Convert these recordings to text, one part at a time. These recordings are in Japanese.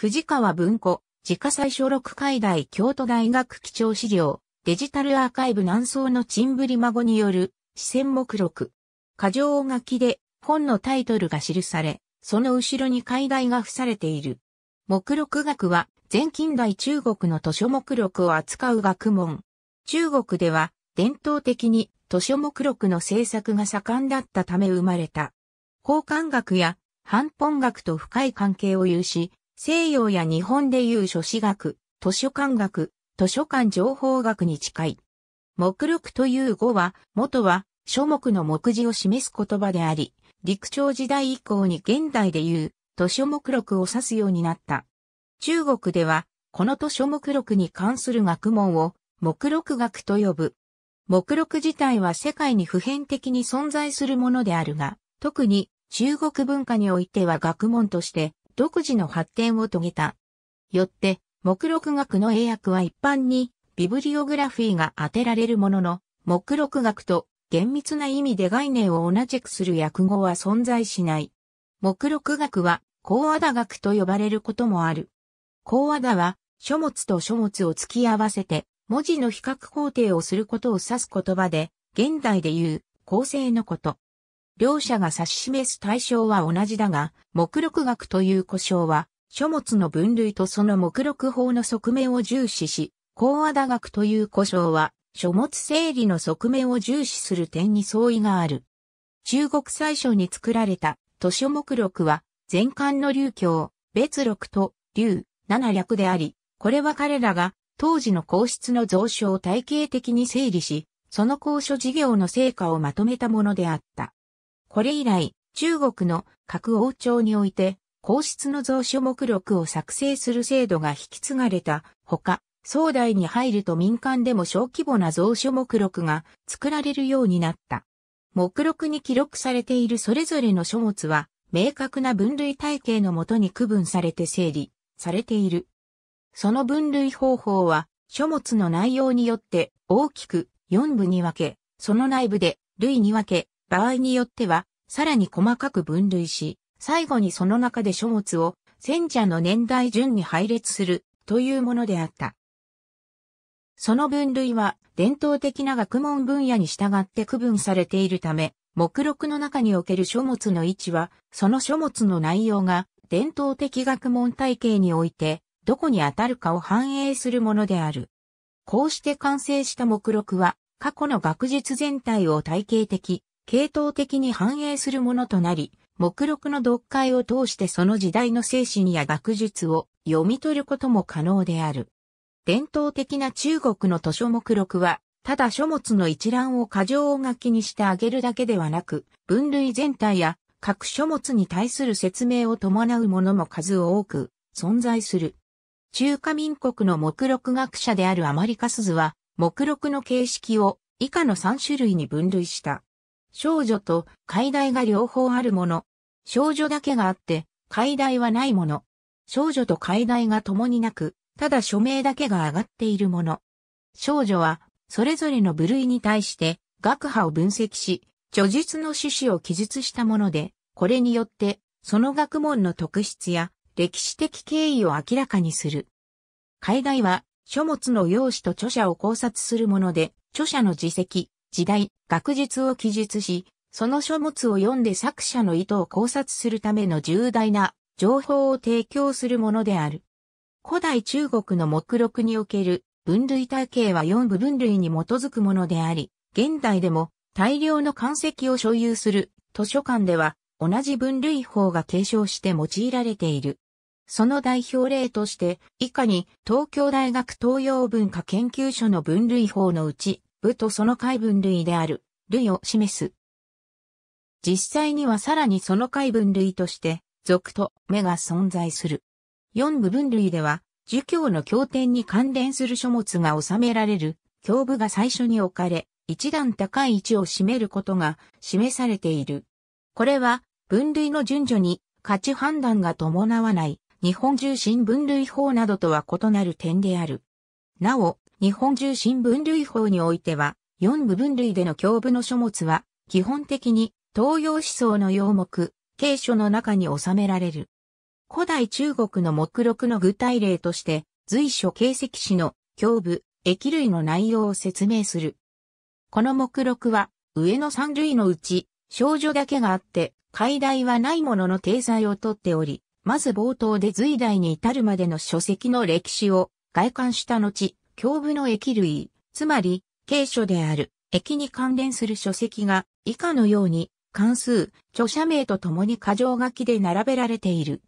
藤川文庫、自家最初六海大京都大学基調資料、デジタルアーカイブ南宋のチンブリ孫による、視線目録。過剰書きで、本のタイトルが記され、その後ろに海外が付されている。目録学は、全近代中国の図書目録を扱う学問。中国では、伝統的に図書目録の制作が盛んだったため生まれた。交換学や、反本学と深い関係を有し、西洋や日本でいう書史学、図書館学、図書館情報学に近い。目録という語は、元は書目の目次を示す言葉であり、陸朝時代以降に現代でいう図書目録を指すようになった。中国では、この図書目録に関する学問を目録学と呼ぶ。目録自体は世界に普遍的に存在するものであるが、特に中国文化においては学問として独自の発展を遂げた。よって、目録学の英訳は一般に、ビブリオグラフィーが当てられるものの、目録学と厳密な意味で概念を同じくする訳語は存在しない。目録学は、高和田学と呼ばれることもある。高和田は、書物と書物を突き合わせて、文字の比較工程をすることを指す言葉で、現代で言う、構成のこと。両者が指し示す対象は同じだが、目録学という故障は、書物の分類とその目録法の側面を重視し、高和田学という故障は、書物整理の側面を重視する点に相違がある。中国最初に作られた図書目録は、全巻の流教、別録と、流、七略であり、これは彼らが、当時の皇室の蔵書を体系的に整理し、その公書事業の成果をまとめたものであった。これ以来、中国の各王朝において、皇室の蔵書目録を作成する制度が引き継がれたほか、壮代に入ると民間でも小規模な蔵書目録が作られるようになった。目録に記録されているそれぞれの書物は、明確な分類体系のもとに区分されて整理されている。その分類方法は、書物の内容によって大きく4部に分け、その内部で類に分け、場合によっては、さらに細かく分類し、最後にその中で書物を戦者の年代順に配列するというものであった。その分類は伝統的な学問分野に従って区分されているため、目録の中における書物の位置は、その書物の内容が伝統的学問体系において、どこに当たるかを反映するものである。こうして完成した目録は、過去の学術全体を体系的、系統的に反映するものとなり、目録の読解を通してその時代の精神や学術を読み取ることも可能である。伝統的な中国の図書目録は、ただ書物の一覧を過剰書きにしてあげるだけではなく、分類全体や各書物に対する説明を伴うものも数多く存在する。中華民国の目録学者であるアマリカスズは、目録の形式を以下の3種類に分類した。少女と解題が両方あるもの。少女だけがあって、解題はないもの。少女と解題が共になく、ただ署名だけが上がっているもの。少女は、それぞれの部類に対して、学派を分析し、著述の趣旨を記述したもので、これによって、その学問の特質や歴史的経緯を明らかにする。解題は、書物の用紙と著者を考察するもので、著者の自責、時代、学術を記述し、その書物を読んで作者の意図を考察するための重大な情報を提供するものである。古代中国の目録における分類体系は四部分類に基づくものであり、現代でも大量の漢石を所有する図書館では同じ分類法が継承して用いられている。その代表例として以下に東京大学東洋文化研究所の分類法のうち部とその回分類である、類を示す。実際にはさらにその回分類として、属と目が存在する。四部分類では、儒教の経典に関連する書物が収められる、教部が最初に置かれ、一段高い位置を占めることが示されている。これは、分類の順序に価値判断が伴わない、日本重心分類法などとは異なる点である。なお、日本中新分類法においては、四部分類での教部の書物は、基本的に東洋思想の要目、経書の中に収められる。古代中国の目録の具体例として、随所形跡史の教部、液類の内容を説明する。この目録は、上の三類のうち、少女だけがあって、解題はないものの定罪をとっており、まず冒頭で随代に至るまでの書籍の歴史を外観した後、胸部の駅類、つまり、軽書である、駅に関連する書籍が、以下のように、関数、著者名とともに箇条書きで並べられている。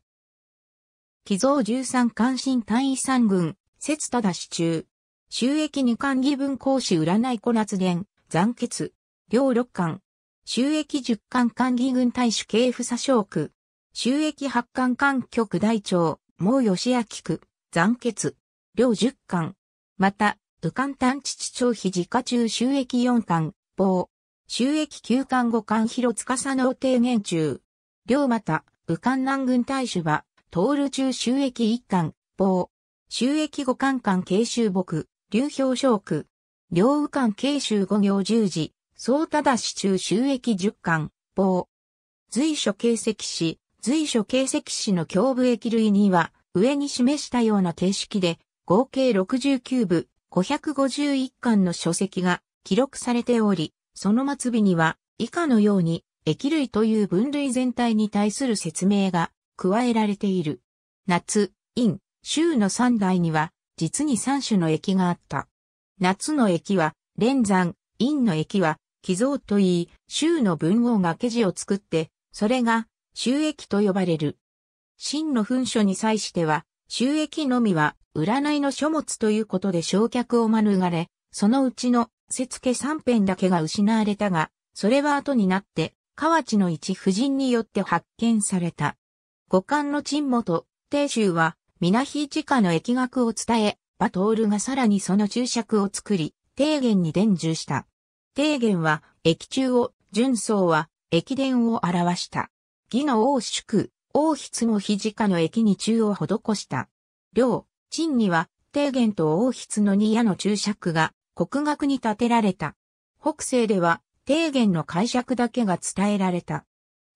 寄贈十三関心単位三軍、節だ支中。収益二巻義文講師占い小夏伝、残結、両六巻。収益十巻管義軍大使系不左小区。収益八巻管局大長、毛義明区。残結、両十巻。また、右官探知地長費自家中収益4巻、棒。収益9巻5巻広司の提言中。両また、右官南軍大使は、トール中収益1巻、棒。収益5巻巻慶州牧、流氷昇区。両右官慶州5行十字、総忠市中収益10巻、棒。随所形跡史、随所形跡史の胸部駅類には、上に示したような形式で、合計69部、551巻の書籍が記録されており、その末尾には、以下のように、液類という分類全体に対する説明が加えられている。夏、陰、秋の三代には、実に三種の液があった。夏の液は、連山、陰の液は、寄贈といい、秋の文王が記事を作って、それが、収益と呼ばれる。真の文書に際しては、収益のみは、占いの書物ということで焼却を免れ、そのうちの、節家三編だけが失われたが、それは後になって、河内の一夫人によって発見された。五感の沈元、定州は、皆非地下の疫学を伝え、バトールがさらにその注釈を作り、提言に伝授した。提言は、駅中を、純僧は、駅伝を表した。義の王祝、王筆も肘下の駅に中を施した。両、陳には、帝元と王筆の二夜の注釈が、国学に建てられた。北西では、帝元の解釈だけが伝えられた。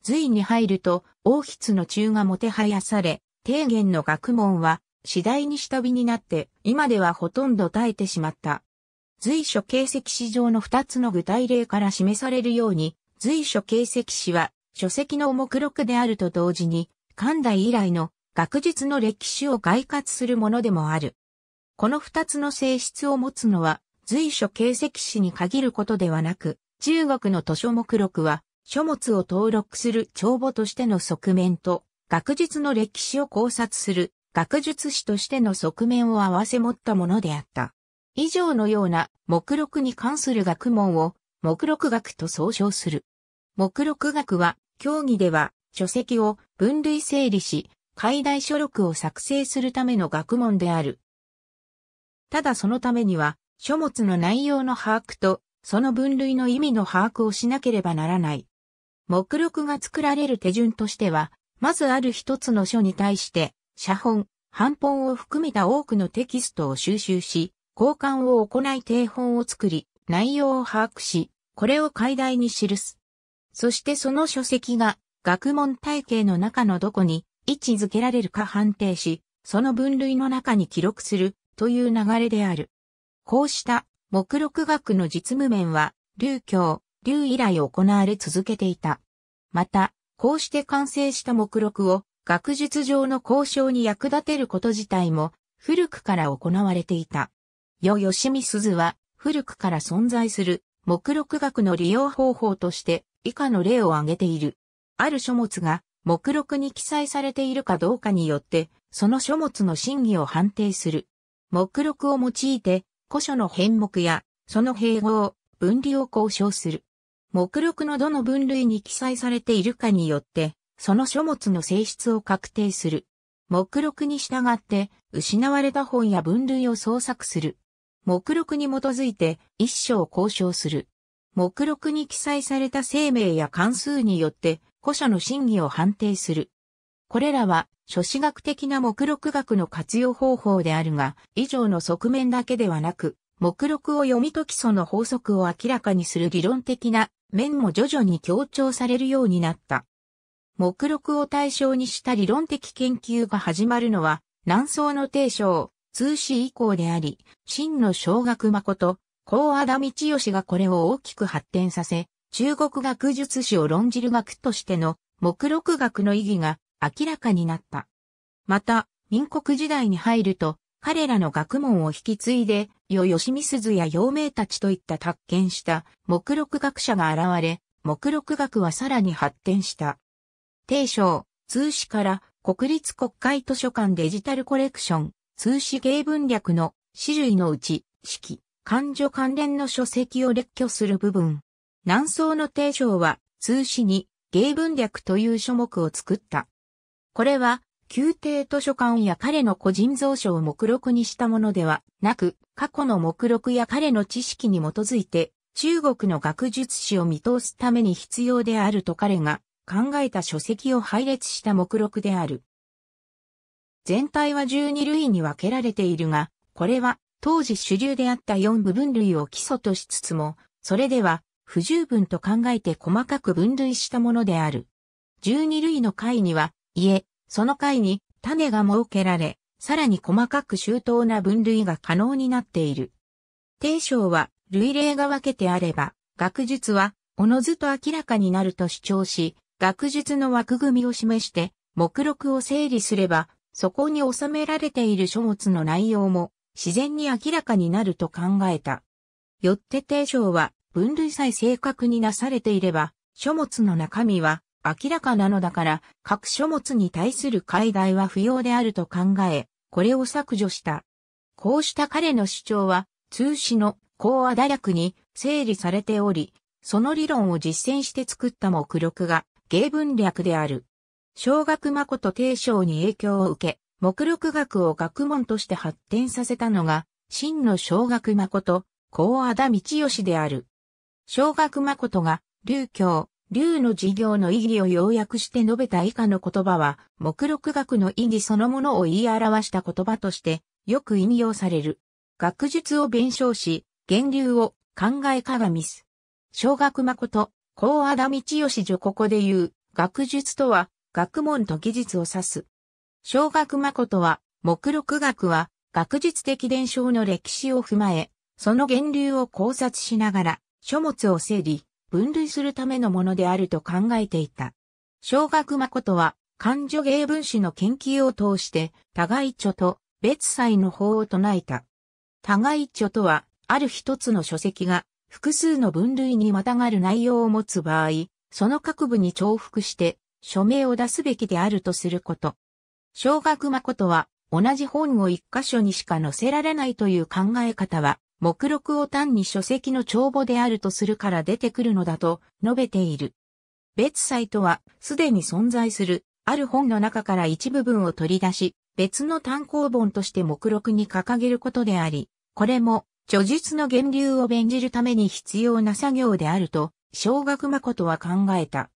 隋に入ると、王筆の中がもてはやされ、帝元の学問は、次第に下火になって、今ではほとんど耐えてしまった。随所形跡史上の二つの具体例から示されるように、随所形跡史は書籍の目録であると同時に、寛代以来の学術の歴史を概括するものでもある。この二つの性質を持つのは、随所形跡史に限ることではなく、中国の図書目録は、書物を登録する帳簿としての側面と、学術の歴史を考察する学術史としての側面を合わせ持ったものであった。以上のような目録に関する学問を目録学と総称する。目録学は協議では、書籍を分類整理し、解題書録を作成するための学問である。ただそのためには、書物の内容の把握と、その分類の意味の把握をしなければならない。目録が作られる手順としては、まずある一つの書に対して、写本、版本を含めた多くのテキストを収集し、交換を行い定本を作り、内容を把握し、これを解題に記す。そしてその書籍が学問体系の中のどこに位置づけられるか判定し、その分類の中に記録するという流れである。こうした目録学の実務面は、流教、流以来行われ続けていた。また、こうして完成した目録を学術上の交渉に役立てること自体も古くから行われていた。し吉見鈴は古くから存在する目録学の利用方法として以下の例を挙げている。ある書物が目録に記載されているかどうかによって、その書物の真偽を判定する。目録を用いて、古書の編目や、その併合、分離を交渉する。目録のどの分類に記載されているかによって、その書物の性質を確定する。目録に従って、失われた本や分類を創作する。目録に基づいて一章交渉する。目録に記載された生命や関数によって古書の真偽を判定する。これらは書史学的な目録学の活用方法であるが、以上の側面だけではなく、目録を読み解きその法則を明らかにする理論的な面も徐々に強調されるようになった。目録を対象にした理論的研究が始まるのは、南宋の提唱、通史以降であり、真の小学誠、高和田道義がこれを大きく発展させ、中国学術史を論じる学としての目録学の意義が明らかになった。また、民国時代に入ると、彼らの学問を引き継いで、よ吉見鈴や陽明たちといった達見した目録学者が現れ、目録学はさらに発展した。提唱、通史から国立国会図書館デジタルコレクション、通史芸文略の種類のうち、式、漢女関連の書籍を列挙する部分。南宋の帝章は、通史に芸文略という書目を作った。これは、宮廷図書館や彼の個人蔵書を目録にしたものではなく、過去の目録や彼の知識に基づいて、中国の学術史を見通すために必要であると彼が考えた書籍を配列した目録である。全体は12類に分けられているが、これは当時主流であった4部分類を基礎としつつも、それでは不十分と考えて細かく分類したものである。12類の階には、いえ、その階に種が設けられ、さらに細かく周到な分類が可能になっている。定章は類例が分けてあれば、学術はおのずと明らかになると主張し、学術の枠組みを示して、目録を整理すれば、そこに収められている書物の内容も自然に明らかになると考えた。よって提唱は分類さえ正確になされていれば、書物の中身は明らかなのだから、各書物に対する解題は不要であると考え、これを削除した。こうした彼の主張は、通史の講和打略に整理されており、その理論を実践して作った目録が、芸文略である。小学誠提唱に影響を受け、目録学を学問として発展させたのが、真の小学誠、高和田道義である。小学誠が、流教、流の事業の意義を要約して述べた以下の言葉は、目録学の意義そのものを言い表した言葉として、よく引用される。学術を弁償し、源流を考え鏡す。小学誠、高和田道義女ここで言う、学術とは、学問と技術を指す。小学誠は、目録学は、学術的伝承の歴史を踏まえ、その源流を考察しながら、書物を整理、分類するためのものであると考えていた。小学誠は、漢女芸文史の研究を通して、互い著と別祭の法を唱えた。互い著とは、ある一つの書籍が、複数の分類にまたがる内容を持つ場合、その各部に重複して、署名を出すべきであるとすること。小学誠は、同じ本を一箇所にしか載せられないという考え方は、目録を単に書籍の帳簿であるとするから出てくるのだと述べている。別サイトは、すでに存在する、ある本の中から一部分を取り出し、別の単行本として目録に掲げることであり、これも、著述の源流を弁じるために必要な作業であると、小学誠は考えた。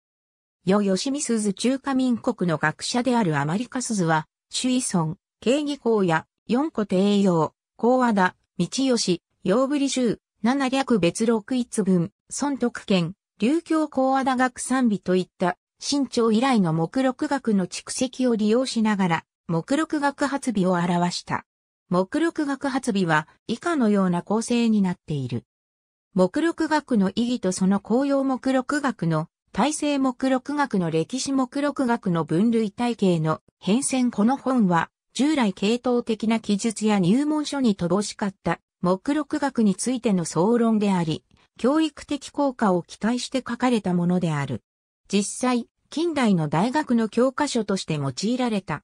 与吉見鈴中華民国の学者であるアマリカずは、主依村、慶義公や、四個帝王、高和田、道吉、陽振州、七略別六一文、孫徳県、琉球高和田学三美といった、新朝以来の目録学の蓄積を利用しながら、目録学発美を表した。目録学発美は以下のような構成になっている。目録学の意義とその公用目録学の体制目録学の歴史目録学の分類体系の変遷この本は、従来系統的な記述や入門書に乏しかった目録学についての総論であり、教育的効果を期待して書かれたものである。実際、近代の大学の教科書として用いられた。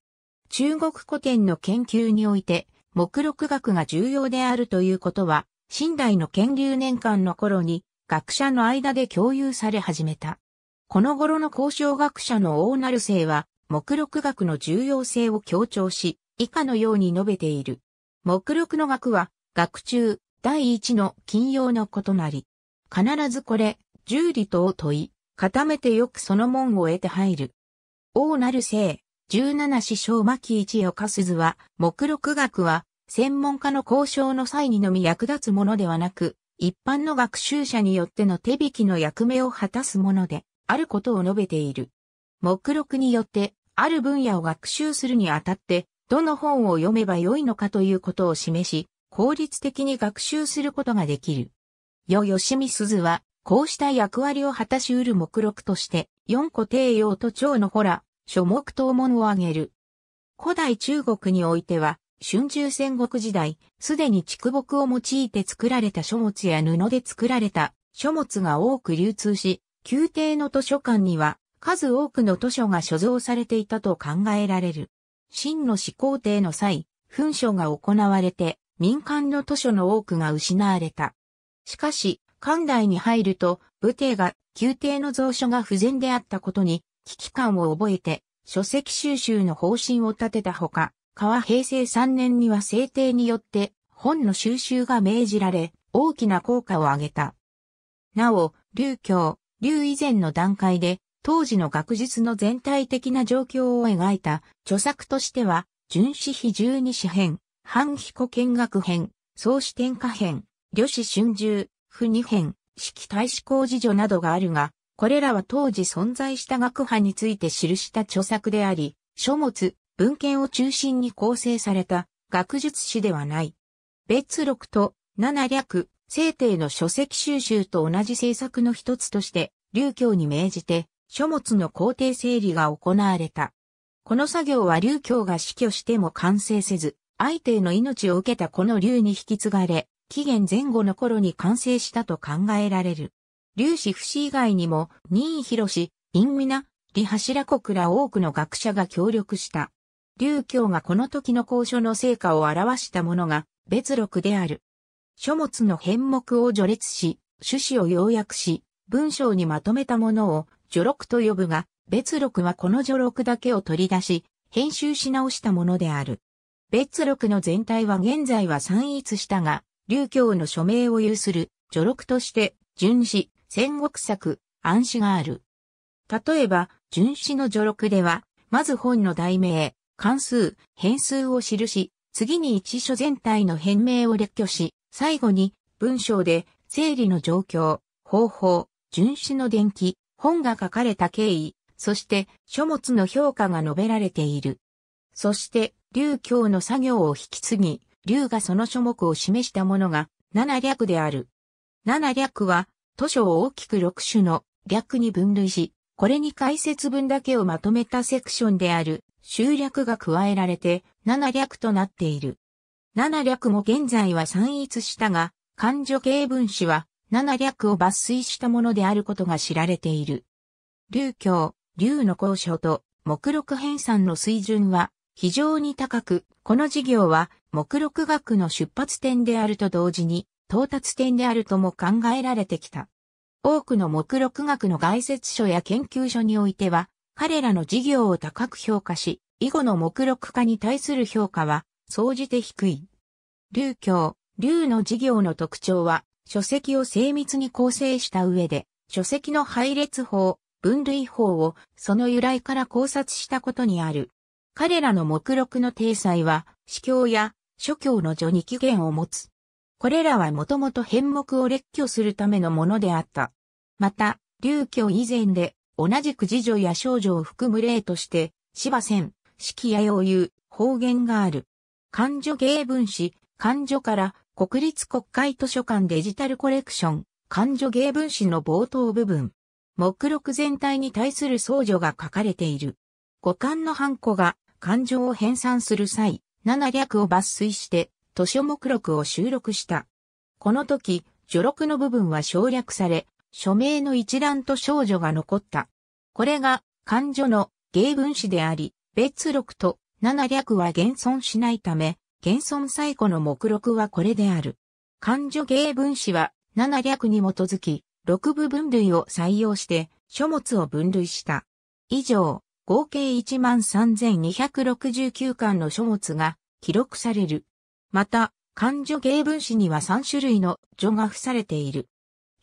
中国古典の研究において、目録学が重要であるということは、新代の研究年間の頃に、学者の間で共有され始めた。この頃の交渉学者の大成生は、目録学の重要性を強調し、以下のように述べている。目録の学は、学中、第一の金曜の異なり。必ずこれ、十里とを問い、固めてよくその門を得て入る。大成生、十七師匠巻一岡鈴は、目録学は、専門家の交渉の際にのみ役立つものではなく、一般の学習者によっての手引きの役目を果たすもので、あることを述べている。目録によって、ある分野を学習するにあたって、どの本を読めばよいのかということを示し、効率的に学習することができる。し吉見鈴は、こうした役割を果たし得る目録として、四個帝陽と蝶のほら、諸目等門を挙げる。古代中国においては、春秋戦国時代、すでに畜木を用いて作られた書物や布で作られた書物が多く流通し、宮廷の図書館には数多くの図書が所蔵されていたと考えられる。真の始皇帝の際、紛書が行われて民間の図書の多くが失われた。しかし、館内に入ると、武帝が宮廷の蔵書が不全であったことに危機感を覚えて書籍収集の方針を立てたほか、川平成3年には制定によって本の収集が命じられ、大きな効果を上げた。なお、流教、流以前の段階で、当時の学術の全体的な状況を描いた著作としては、純子比十二詩編、半古見学編、創始天下編、旅子春秋、不二編、式大志工事助などがあるが、これらは当時存在した学派について記した著作であり、書物、文献を中心に構成された学術史ではない。別録と七略、聖帝の書籍収集と同じ政策の一つとして、流教に命じて、書物の工程整理が行われた。この作業は流教が死去しても完成せず、相手の命を受けたこの流に引き継がれ、紀元前後の頃に完成したと考えられる。流子不死以外にも、任意広し、陰美な、李柱国ら多くの学者が協力した。流教がこの時の交渉の成果を表したものが、別録である。書物の編目を序列し、趣旨を要約し、文章にまとめたものを序録と呼ぶが、別録はこの序録だけを取り出し、編集し直したものである。別録の全体は現在は散逸したが、劉教の署名を有する序録として、巡視、戦国策、暗示がある。例えば、巡視の序録では、まず本の題名、関数、変数を記し、次に一書全体の変名を列挙し、最後に、文章で、整理の状況、方法、巡視の伝記、本が書かれた経緯、そして書物の評価が述べられている。そして、劉教の作業を引き継ぎ、劉がその書目を示したものが、七略である。七略は、図書を大きく六種の略に分類し、これに解説文だけをまとめたセクションである、集略が加えられて、七略となっている。七略も現在は散逸したが、漢女系分子は七略を抜粋したものであることが知られている。流教、流の交渉と目録編纂の水準は非常に高く、この事業は目録学の出発点であると同時に到達点であるとも考えられてきた。多くの目録学の概説書や研究所においては、彼らの事業を高く評価し、以後の目録化に対する評価は総じて低い。流教、流の事業の特徴は、書籍を精密に構成した上で、書籍の配列法、分類法をその由来から考察したことにある。彼らの目録の体裁は、司教や諸教の序に起源を持つ。これらはもともと変目を列挙するためのものであった。また、流教以前で、同じく次女や少女を含む例として、芝線、式や用有、方言がある。漢女芸文史、漢女から国立国会図書館デジタルコレクション、漢女芸文史の冒頭部分。目録全体に対する僧女が書かれている。五感の半個が漢女を編纂する際、七略を抜粋して図書目録を収録した。この時、序録の部分は省略され、署名の一覧と少女が残った。これが、漢女の芸文史であり、別録と7略は現存しないため、現存最古の目録はこれである。漢女芸文史は7略に基づき、6部分類を採用して書物を分類した。以上、合計13,269巻の書物が記録される。また、漢女芸文史には3種類の序が付されている。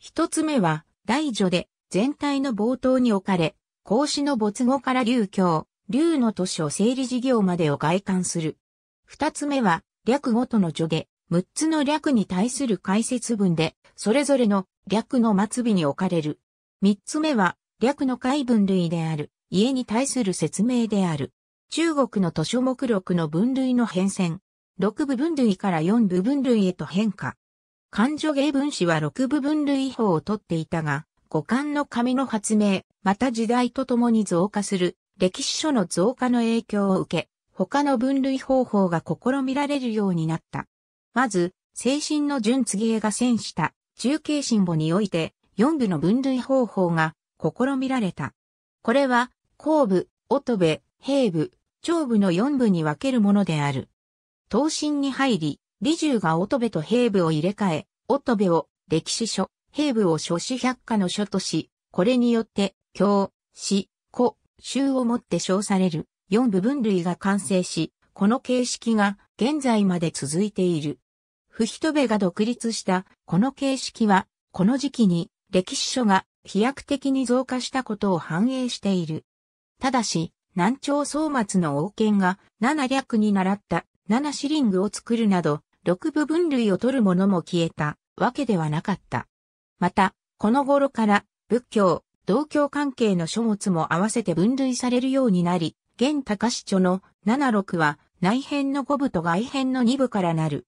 一つ目は、大女で全体の冒頭に置かれ、孔子の没後から流教、竜の図書整理事業までを外観する。二つ目は、略ごとの序下、六つの略に対する解説文で、それぞれの略の末尾に置かれる。三つ目は、略の解分類である、家に対する説明である。中国の図書目録の分類の変遷。六部分類から四部分類へと変化。漢助芸文子は六部分類法をとっていたが、五感の紙の発明、また時代とともに増加する歴史書の増加の影響を受け、他の分類方法が試みられるようになった。まず、精神の順継ぎ絵が戦した中継神母において四部の分類方法が試みられた。これは、後部、乙部、平部、長部の四部に分けるものである。刀身に入り、李重が乙部と平部を入れ替え、乙部を歴史書、平部を書史百科の書とし、これによって、教、史、州をもって称される4部分類が完成し、この形式が現在まで続いている。フヒトベが独立したこの形式は、この時期に歴史書が飛躍的に増加したことを反映している。ただし、南朝総末の王権が7略に習った7シリングを作るなど、6部分類を取るものも消えたわけではなかった。また、この頃から仏教、同居関係の書物も合わせて分類されるようになり、現高市著の76は内編の5部と外編の2部からなる。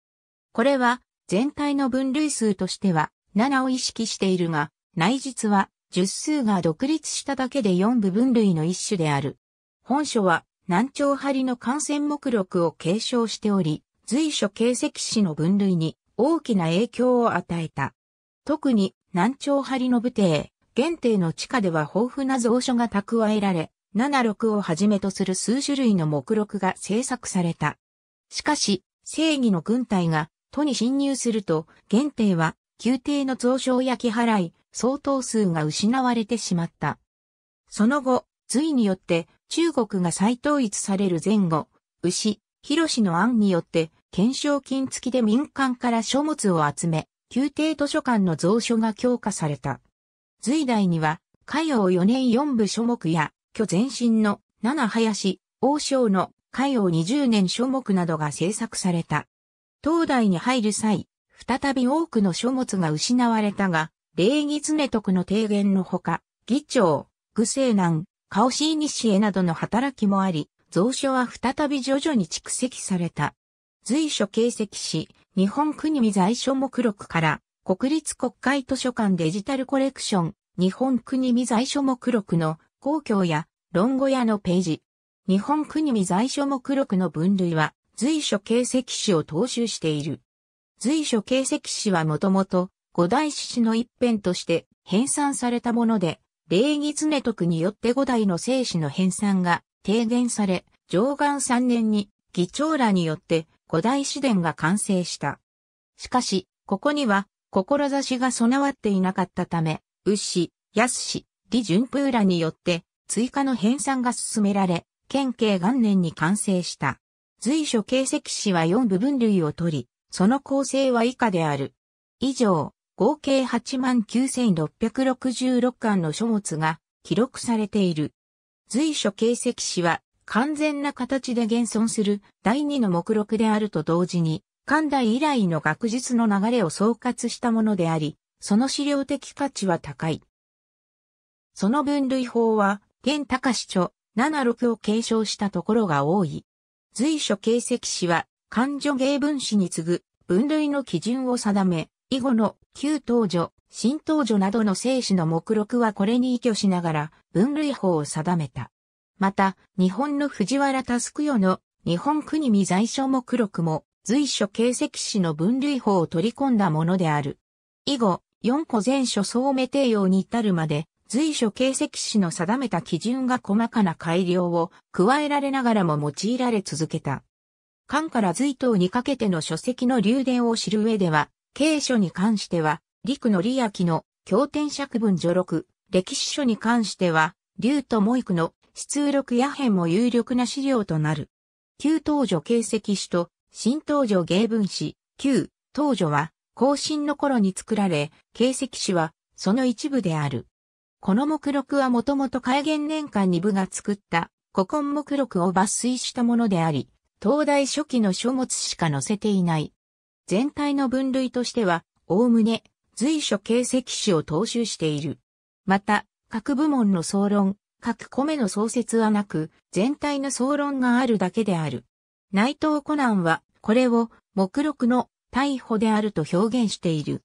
これは全体の分類数としては7を意識しているが、内実は十数が独立しただけで4部分類の一種である。本書は南朝張の感染目録を継承しており、随所形跡史の分類に大きな影響を与えた。特に南朝張の武帝、原定の地下では豊富な蔵書が蓄えられ、76をはじめとする数種類の目録が制作された。しかし、正義の軍隊が都に侵入すると、原定は宮廷の蔵書を焼き払い、相当数が失われてしまった。その後、隋によって中国が再統一される前後、牛、広氏の案によって、懸賞金付きで民間から書物を集め、宮廷図書館の蔵書が強化された。隋代には、海陽4年4部諸目や、巨前身の七林、王将の海王20年諸目などが制作された。東大に入る際、再び多くの書物が失われたが、礼儀常徳の提言のほか、議長、愚西南、カオシーニシエなどの働きもあり、蔵書は再び徐々に蓄積された。随所形跡し、日本国未在書目録から、国立国会図書館デジタルコレクション、日本国未在所目録の公共や論語屋のページ。日本国未在所目録の分類は随所形跡史を踏襲している。随所形跡史はもともと五大史の一編として編纂されたもので、礼儀常徳によって五代の生死の編纂が提言され、上岸三年に議長らによって五大史伝が完成した。しかし、ここには志が備わっていなかったため、牛、氏、ヤ氏、李順風らによって追加の編纂が進められ、県警元年に完成した。随所形石史は4部分類を取り、その構成は以下である。以上、合計89,666巻の書物が記録されている。随所形石史は完全な形で現存する第二の目録であると同時に、漢代以来の学術の流れを総括したものであり、その資料的価値は高い。その分類法は、現高市著、76を継承したところが多い。随所形跡史は、漢女芸文史に次ぐ分類の基準を定め、以後の旧東女、新東女などの生死の目録はこれに依拠しながら分類法を定めた。また、日本の藤原佑世の日本国見在所目録も随所形跡史の分類法を取り込んだものである。以後、四個全書総目定用に至るまで、随所形跡史の定めた基準が細かな改良を加えられながらも用いられ続けた。漢から隋唐にかけての書籍の流伝を知る上では、経書に関しては、陸の利益の経典釈文序録、歴史書に関しては、竜と萌育の出録や編も有力な資料となる。旧東女形跡史と新東女芸文史、旧東女は、後進の頃に作られ、形跡史は、その一部である。この目録はもともと開元年間に部が作った、古今目録を抜粋したものであり、東大初期の書物しか載せていない。全体の分類としては、おおむね、随所形跡史を踏襲している。また、各部門の総論、各米の創設はなく、全体の総論があるだけである。内藤コナンは、これを目録の逮捕であると表現している。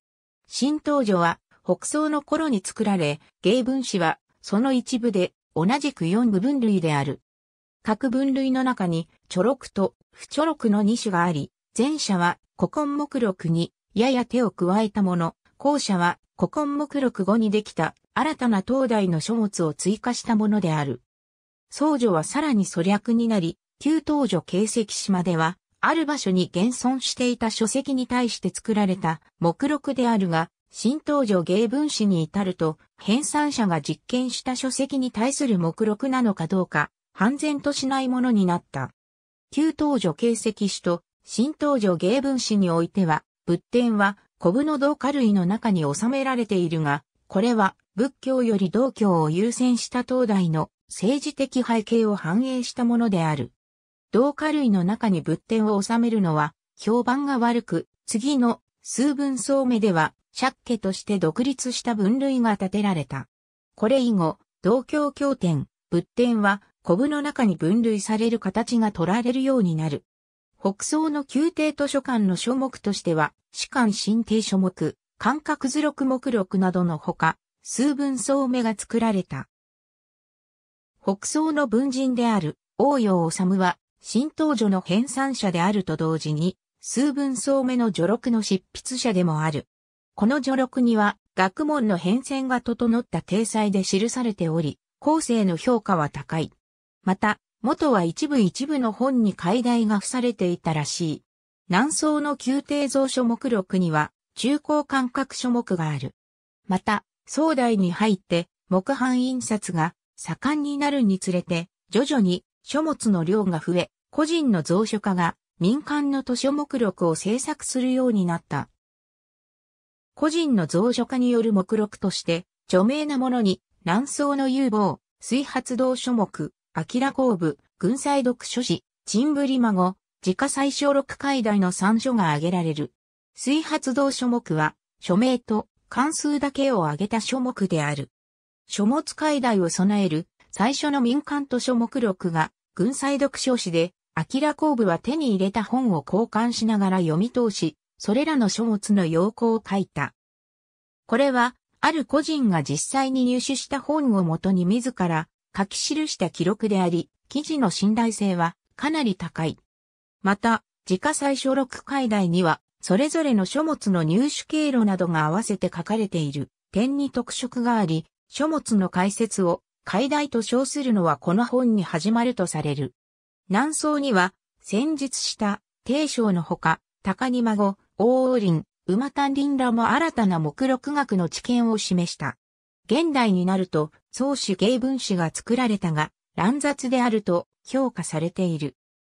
新登場は北宋の頃に作られ、芸文史はその一部で同じく4部分類である。各分類の中に、著録と不著録の2種があり、前者は古今目録にやや手を加えたもの、後者は古今目録後にできた新たな東大の書物を追加したものである。僧女はさらに粗略になり、旧東女形跡島では、ある場所に現存していた書籍に対して作られた目録であるが、新登場芸文史に至ると、編纂者が実験した書籍に対する目録なのかどうか、判然としないものになった。旧登場形石史と新登場芸文史においては、仏典は古部の道化類の中に収められているが、これは仏教より道教を優先した東大の政治的背景を反映したものである。同化類の中に仏典を収めるのは評判が悪く、次の数分層目では、借家として独立した分類が建てられた。これ以後、同教経典、仏典は古部の中に分類される形が取られるようになる。北宋の宮廷図書館の書目としては、士官新定書目、感覚図録目録などのほか、数分層目が作られた。北宋の文人である、王陽治は、新東女の編纂者であると同時に、数分層目の序録の執筆者でもある。この序録には、学問の変遷が整った体裁で記されており、後世の評価は高い。また、元は一部一部の本に解題が付されていたらしい。南宋の宮廷蔵書目録には、中高感覚書目がある。また、宋代に入って、木版印刷が盛んになるにつれて、徐々に書物の量が増え、個人の蔵書家が民間の図書目録を制作するようになった。個人の蔵書家による目録として、著名なものに、南宋の有望、水発動書目、明公部、軍祭読書誌、チンブリ孫、自家最小六階題の三書が挙げられる。水発動書目は、署名と関数だけを挙げた書目である。書物解題を備える最初の民間図書目録が、軍裁読書誌で、明公部は手に入れた本を交換しながら読み通し、それらの書物の要項を書いた。これは、ある個人が実際に入手した本をもとに自ら書き記した記録であり、記事の信頼性はかなり高い。また、自家最初録解題には、それぞれの書物の入手経路などが合わせて書かれている点に特色があり、書物の解説を解題と称するのはこの本に始まるとされる。南宋には、戦術した、帝商のほか、高木、孫、王王林、馬丹林らも新たな目録学の知見を示した。現代になると、宋主芸文史が作られたが、乱雑であると評価されている。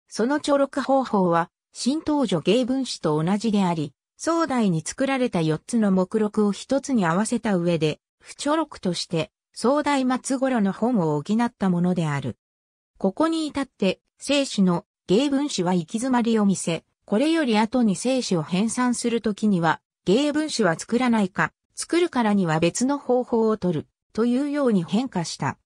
その著録方法は、新唐女芸文史と同じであり、宋代に作られた4つの目録を1つに合わせた上で、不著録として壮大末頃の本を補ったものである。ここに至って、生死の芸文史は行き詰まりを見せ、これより後に生死を編纂するときには、芸文史は作らないか、作るからには別の方法を取る、というように変化した。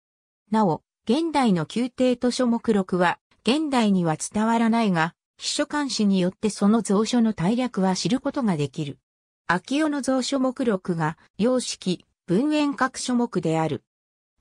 なお、現代の宮廷図書目録は、現代には伝わらないが、秘書監視によってその蔵書の大略は知ることができる。秋代の蔵書目録が、様式、文円各書目である。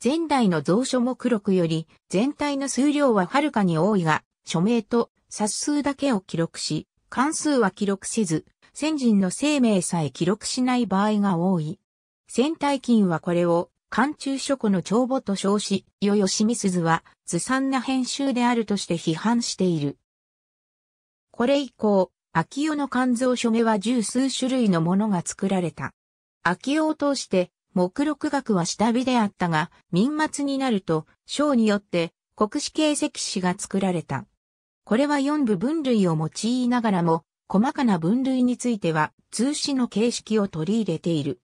前代の蔵書目録より全体の数量ははるかに多いが、署名と冊数だけを記録し、関数は記録せず、先人の生命さえ記録しない場合が多い。戦隊金はこれを、漢中書庫の帳簿と称し、し吉美鈴は、ずさんな編集であるとして批判している。これ以降、秋代の肝臓署名は十数種類のものが作られた。秋代を通して、目録額は下火であったが、民末になると、章によって国史形跡史が作られた。これは四部分類を用いながらも、細かな分類については、通史の形式を取り入れている。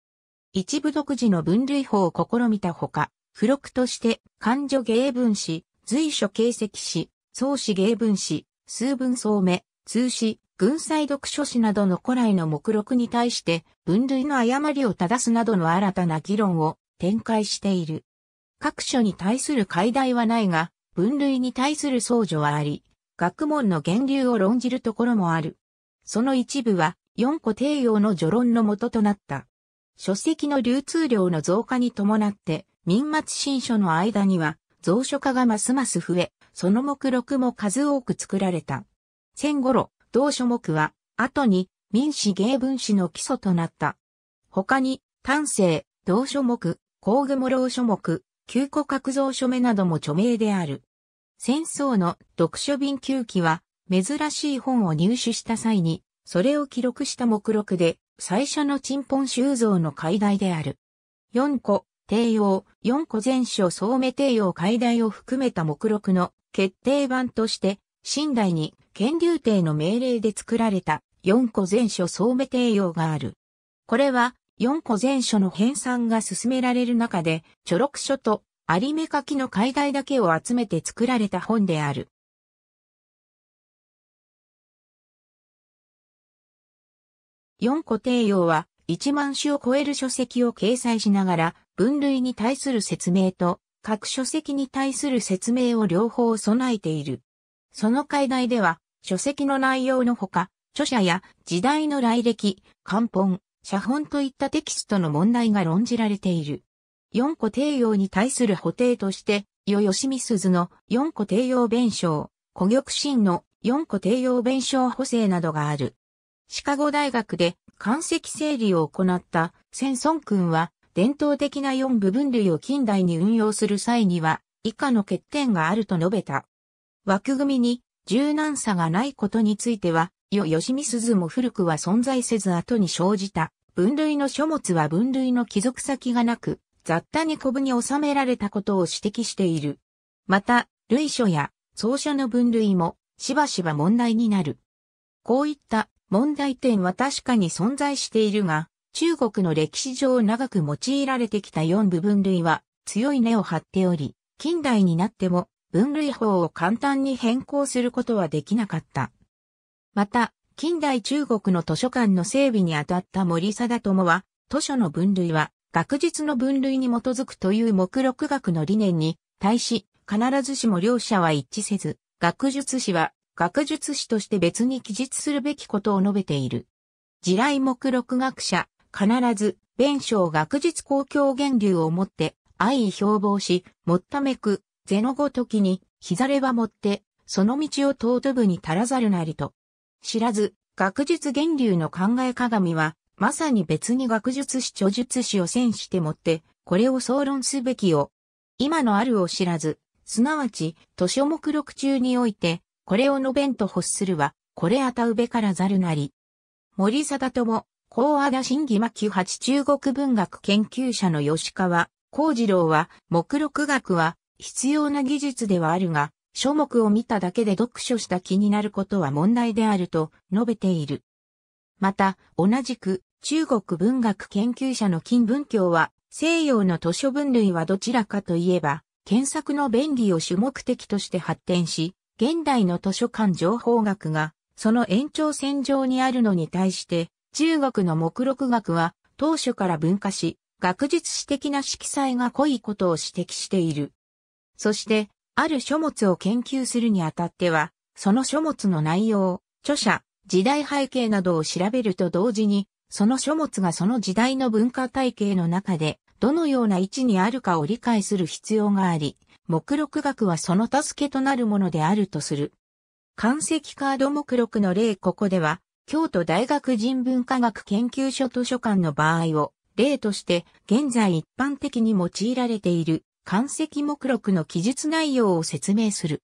一部独自の分類法を試みたほか、付録として、漢女芸文史、随所形跡史、創史芸文史、数文総目、通史、軍祭読書誌などの古来の目録に対して分類の誤りを正すなどの新たな議論を展開している。各書に対する解題はないが、分類に対する相助はあり、学問の源流を論じるところもある。その一部は、四個帝用の序論のもとなった。書籍の流通量の増加に伴って、民末新書の間には、蔵書化がますます増え、その目録も数多く作られた。戦後ろ、同書目は、後に民史芸文史の基礎となった。他に、丹精、同書目、工具模老書目、旧古格造書目なども著名である。戦争の読書便休記は、珍しい本を入手した際に、それを記録した目録で、最初の陳本収蔵の解題である。四個、帝王、四個全書総目帝王解題を含めた目録の決定版として、新代に乾隆帝の命令で作られた四個全書総目帝用がある。これは四個全書の編纂が進められる中で、著録書と有目書きの解題だけを集めて作られた本である。四個帝用は1万種を超える書籍を掲載しながら、分類に対する説明と、各書籍に対する説明を両方備えている。その解題では、書籍の内容のほか、著者や時代の来歴、漢本、写本といったテキストの問題が論じられている。四個帝王に対する補定として、与吉美鈴の四個帝王弁証、古玉神の四個帝王弁証補正などがある。シカゴ大学で関石整理を行った千孫君は、伝統的な四部分類を近代に運用する際には、以下の欠点があると述べた。枠組みに柔軟さがないことについては、よ吉見鈴も古くは存在せず後に生じた。分類の書物は分類の帰属先がなく、雑多に古文に収められたことを指摘している。また、類書や草書の分類もしばしば問題になる。こういった問題点は確かに存在しているが、中国の歴史上長く用いられてきた四部分類は強い根を張っており、近代になっても分類法を簡単に変更することはできなかった。また、近代中国の図書館の整備にあたった森貞友は、図書の分類は学術の分類に基づくという目録学の理念に対し、必ずしも両者は一致せず、学術史は学術史として別に記述するべきことを述べている。地雷目録学者、必ず、弁償学術公共源流をもって、愛意標榜し、もっためく、ゼのごときに、ざれはもって、その道を尊ぶに足らざるなりと。知らず、学術源流の考え鏡は、まさに別に学術史著述史を占してもって、これを総論すべきを。今のあるを知らず、すなわち、図書目録中において、これを述べんと欲するは、これあたうべからざるなり。森貞友、高和田義魔球八中国文学研究者の吉川、幸次郎は、目録学は、必要な技術ではあるが、書目を見ただけで読書した気になることは問題であると述べている。また、同じく中国文学研究者の金文教は、西洋の図書分類はどちらかといえば、検索の便利を主目的として発展し、現代の図書館情報学が、その延長線上にあるのに対して、中国の目録学は、当初から分化し、学術史的な色彩が濃いことを指摘している。そして、ある書物を研究するにあたっては、その書物の内容、著者、時代背景などを調べると同時に、その書物がその時代の文化体系の中で、どのような位置にあるかを理解する必要があり、目録学はその助けとなるものであるとする。関石カード目録の例ここでは、京都大学人文科学研究所図書館の場合を、例として現在一般的に用いられている漢石目録の記述内容を説明する。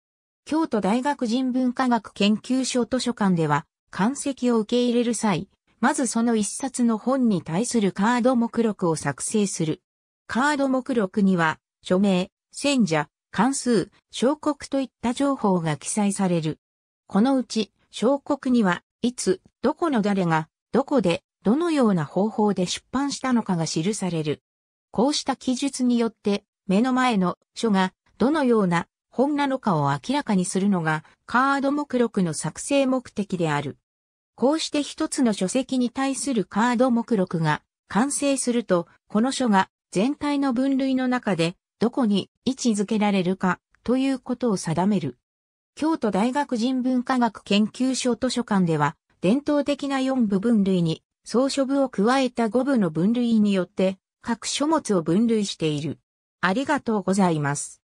京都大学人文科学研究所図書館では、漢石を受け入れる際、まずその一冊の本に対するカード目録を作成する。カード目録には、署名、選者、関数、小国といった情報が記載される。このうち、小国には、いつ、どこの誰が、どこで、どのような方法で出版したのかが記される。こうした記述によって、目の前の書がどのような本なのかを明らかにするのがカード目録の作成目的である。こうして一つの書籍に対するカード目録が完成すると、この書が全体の分類の中でどこに位置づけられるかということを定める。京都大学人文科学研究所図書館では伝統的な4部分類に総書部を加えた5部の分類によって各書物を分類している。ありがとうございます。